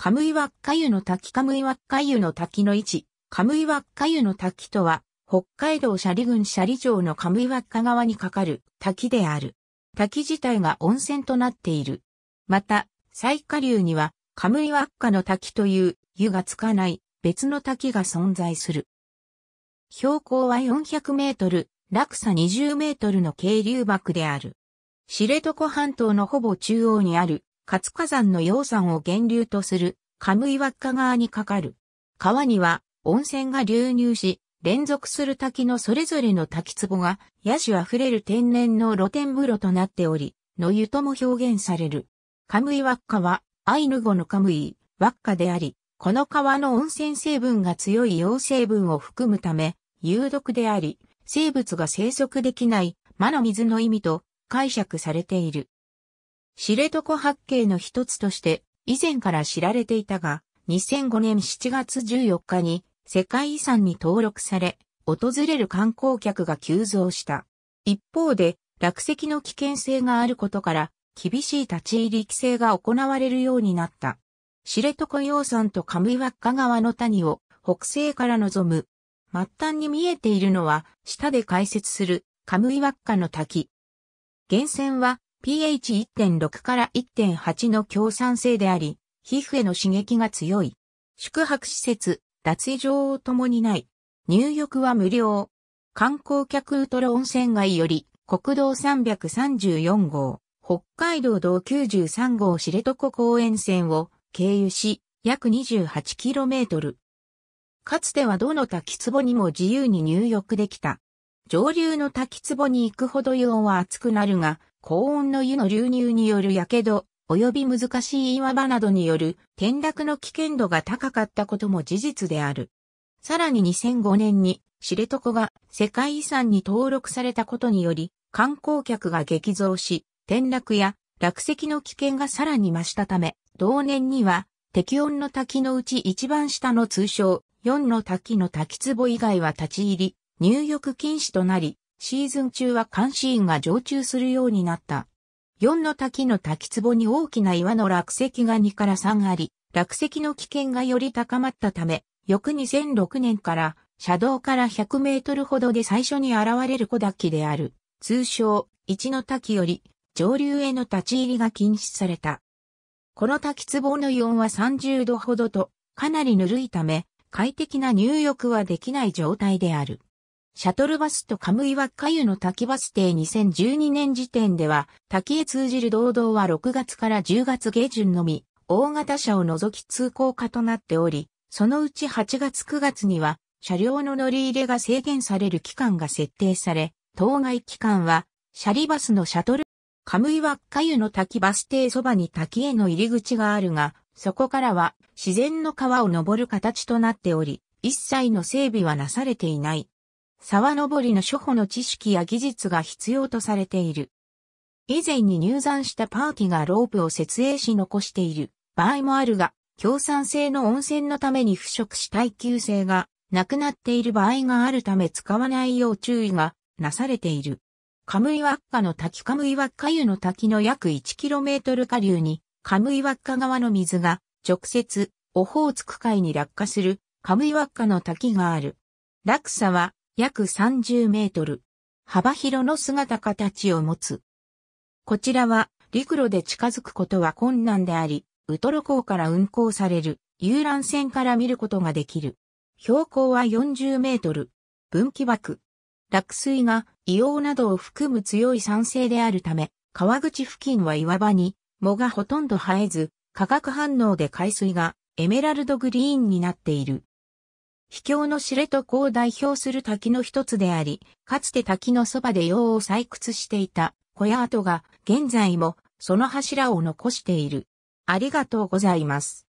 カムイワッカユの滝カムイワッカユの滝の位置、カムイワッカユの滝とは、北海道シャリ郡シャリ町のカムイワッカ川に架かる滝である。滝自体が温泉となっている。また、最下流には、カムイワッカの滝という湯がつかない別の滝が存在する。標高は400メートル、落差20メートルの渓流幕である。知床半島のほぼ中央にある活火山の溶山を源流とする、カムイワッカ川にかかる。川には温泉が流入し、連続する滝のそれぞれの滝壺が、野手溢れる天然の露天風呂となっており、の湯とも表現される。カムイワッカは、アイヌ語のカムイ、ワッカであり、この川の温泉成分が強い溶成分を含むため、有毒であり、生物が生息できない、魔の水の意味と解釈されている。知床八景の一つとして以前から知られていたが、2005年7月14日に世界遺産に登録され、訪れる観光客が急増した。一方で、落石の危険性があることから、厳しい立ち入り規制が行われるようになった。知床洋山と上輪っか川の谷を北西から望む。末端に見えているのは、下で解説する上輪っかの滝。源泉は pH1.6 から1.8の強酸性であり、皮膚への刺激が強い。宿泊施設、脱衣場を共にない。入浴は無料。観光客ウトロ温泉街より、国道334号、北海道道93号知床公園線を経由し、約 28km。かつてはどの滝壺にも自由に入浴できた。上流の滝壺に行くほど湯温は熱くなるが、高温の湯の流入による火傷、及び難しい岩場などによる転落の危険度が高かったことも事実である。さらに2005年に知床が世界遺産に登録されたことにより、観光客が激増し、転落や落石の危険がさらに増したため、同年には、適温の滝のうち一番下の通称、4の滝の滝壺以外は立ち入り、入浴禁止となり、シーズン中は監視員が常駐するようになった。4の滝の滝壺に大きな岩の落石が2から3あり、落石の危険がより高まったため、翌2006年から車道から100メートルほどで最初に現れる小滝である、通称、一の滝より上流への立ち入りが禁止された。この滝壺の温は30度ほどと、かなりぬるいため、快適な入浴はできない状態である。シャトルバスとカムイワカユの滝バス停2012年時点では、滝へ通じる道道は6月から10月下旬のみ、大型車を除き通行可となっており、そのうち8月9月には、車両の乗り入れが制限される期間が設定され、当該期間は、シャリバスのシャトル、カムイワカユの滝バス停そばに滝への入り口があるが、そこからは自然の川を登る形となっており、一切の整備はなされていない。沢登りの初歩の知識や技術が必要とされている。以前に入山したパーティがロープを設営し残している場合もあるが、共産性の温泉のために腐食し耐久性がなくなっている場合があるため使わないよう注意がなされている。カムイワッカの滝カムイワッカ湯の滝の約 1km 下流にカムイワッカ川の水が直接オホーツク海に落下するカムイワッカの滝がある。落差は約30メートル、幅広の姿形を持つ。こちらは陸路で近づくことは困難であり、ウトロ港から運航される遊覧船から見ることができる。標高は40メートル。分岐枠。落水が硫黄などを含む強い酸性であるため、川口付近は岩場に、藻がほとんど生えず、化学反応で海水がエメラルドグリーンになっている。秘境の知床を代表する滝の一つであり、かつて滝のそばで洋を採掘していた小屋跡が現在もその柱を残している。ありがとうございます。